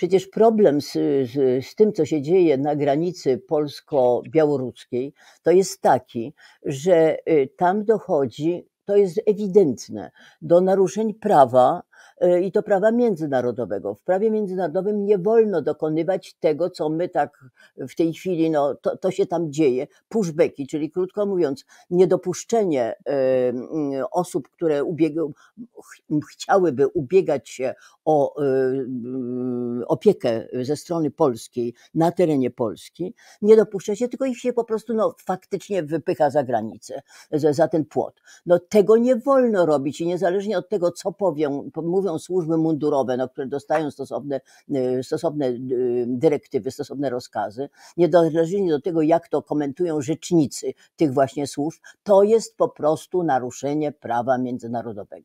Przecież problem z, z, z, tym, co się dzieje na granicy polsko-białoruskiej, to jest taki, że y, tam dochodzi, to jest ewidentne, do naruszeń prawa E, i to prawa międzynarodowego. W prawie międzynarodowym nie wolno dokonywać tego, co my tak w tej chwili, no to, to się tam dzieje, pushbacki, czyli krótko mówiąc, niedopuszczenie e, mm, osób, które ubiegł, chciałyby ubiegać się o e, mm, opiekę ze strony polskiej na terenie Polski, nie dopuszcza się, tylko ich się po prostu no, faktycznie wypycha za granicę, za, za ten płot. No tego nie wolno robić i niezależnie od tego, co powiem. mówią służby mundurowe, no, które dostają stosowne, y, stosowne y, dyrektywy, stosowne rozkazy, niezależnie do tego, jak to komentują rzecznicy tych właśnie służb, to jest po prostu naruszenie prawa międzynarodowego.